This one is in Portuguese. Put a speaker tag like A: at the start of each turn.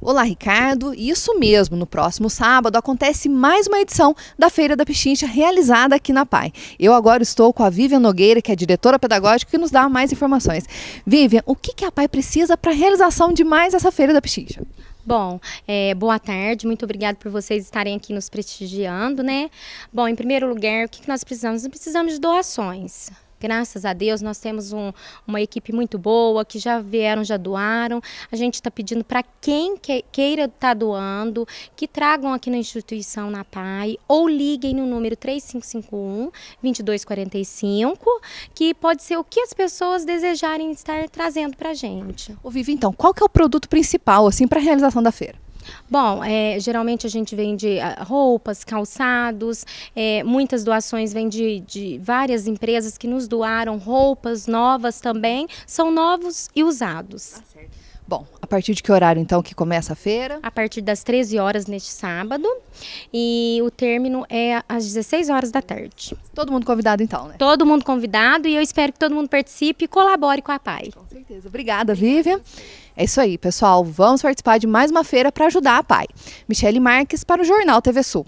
A: Olá, Ricardo. Isso mesmo, no próximo sábado acontece mais uma edição da Feira da Pichincha realizada aqui na PAI. Eu agora estou com a Vivian Nogueira, que é diretora pedagógica, que nos dá mais informações. Vivian, o que, que a PAI precisa para a realização de mais essa Feira da Pichincha?
B: Bom, é, boa tarde, muito obrigada por vocês estarem aqui nos prestigiando, né? Bom, em primeiro lugar, o que, que nós precisamos? Nós precisamos de doações. Graças a Deus, nós temos um, uma equipe muito boa, que já vieram, já doaram. A gente está pedindo para quem que, queira estar tá doando, que tragam aqui na instituição, na PAI, ou liguem no número 3551-2245, que pode ser o que as pessoas desejarem estar trazendo para a gente. Ô Vivi, então,
A: qual que é o produto principal, assim, para a realização da feira?
B: Bom, é, geralmente a gente vende ah, roupas, calçados, é, muitas doações vêm de, de, várias empresas que nos doaram roupas novas também, são novos e usados. Tá certo. Bom,
C: a partir de que horário então que
B: começa a feira? A partir das 13 horas neste sábado e o término é às 16 horas da tarde. Todo mundo convidado então, né? Todo mundo convidado e eu espero que todo mundo participe e colabore com a PAI
A: certeza. Obrigada, Vivian. É isso aí, pessoal. Vamos participar de mais uma feira para ajudar a PAI. Michele Marques para o Jornal TV Sul.